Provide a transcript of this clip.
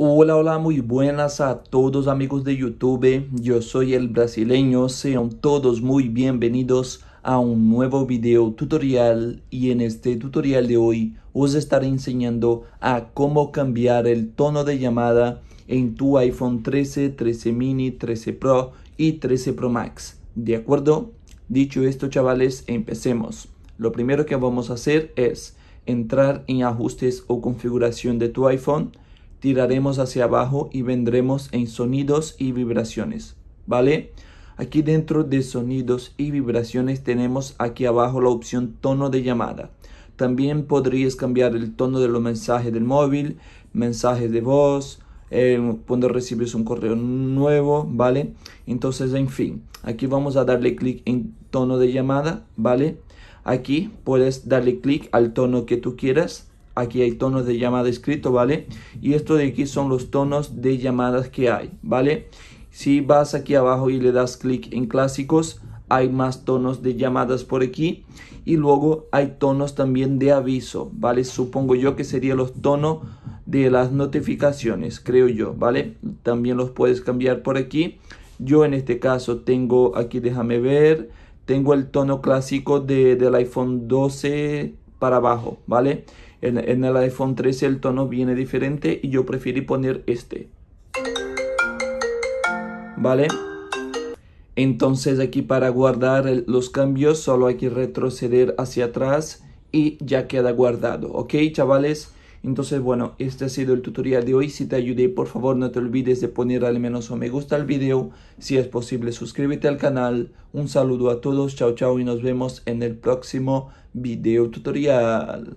Hola, hola, muy buenas a todos amigos de YouTube. Yo soy el brasileño. Sean todos muy bienvenidos a un nuevo video tutorial y en este tutorial de hoy os estaré enseñando a cómo cambiar el tono de llamada en tu iPhone 13, 13 mini, 13 Pro y 13 Pro Max. ¿De acuerdo? Dicho esto chavales, empecemos. Lo primero que vamos a hacer es entrar en ajustes o configuración de tu iPhone tiraremos hacia abajo y vendremos en sonidos y vibraciones, ¿vale? Aquí dentro de sonidos y vibraciones tenemos aquí abajo la opción tono de llamada. También podrías cambiar el tono de los mensajes del móvil, mensajes de voz, eh, cuando recibes un correo nuevo, ¿vale? Entonces, en fin, aquí vamos a darle clic en tono de llamada, ¿vale? Aquí puedes darle clic al tono que tú quieras Aquí hay tonos de llamada escrito, ¿vale? Y esto de aquí son los tonos de llamadas que hay, ¿vale? Si vas aquí abajo y le das clic en clásicos, hay más tonos de llamadas por aquí y luego hay tonos también de aviso, ¿vale? Supongo yo que serían los tonos de las notificaciones, creo yo, ¿vale? También los puedes cambiar por aquí. Yo en este caso tengo aquí, déjame ver, tengo el tono clásico del iPhone 12 para abajo, ¿vale? En, el iPhone 13 el tono viene diferente y yo preferí poner este. ¿Vale? Entonces aquí para guardar los cambios solo hay que retroceder hacia atrás y ya queda guardado. ¿Ok, chavales? Entonces, bueno, este ha sido el tutorial de hoy. Si te ayudé, por favor, no te olvides de poner al menos un me gusta al video. Si es posible, suscríbete al canal. Un saludo a todos, chao chao y nos vemos en el próximo video tutorial.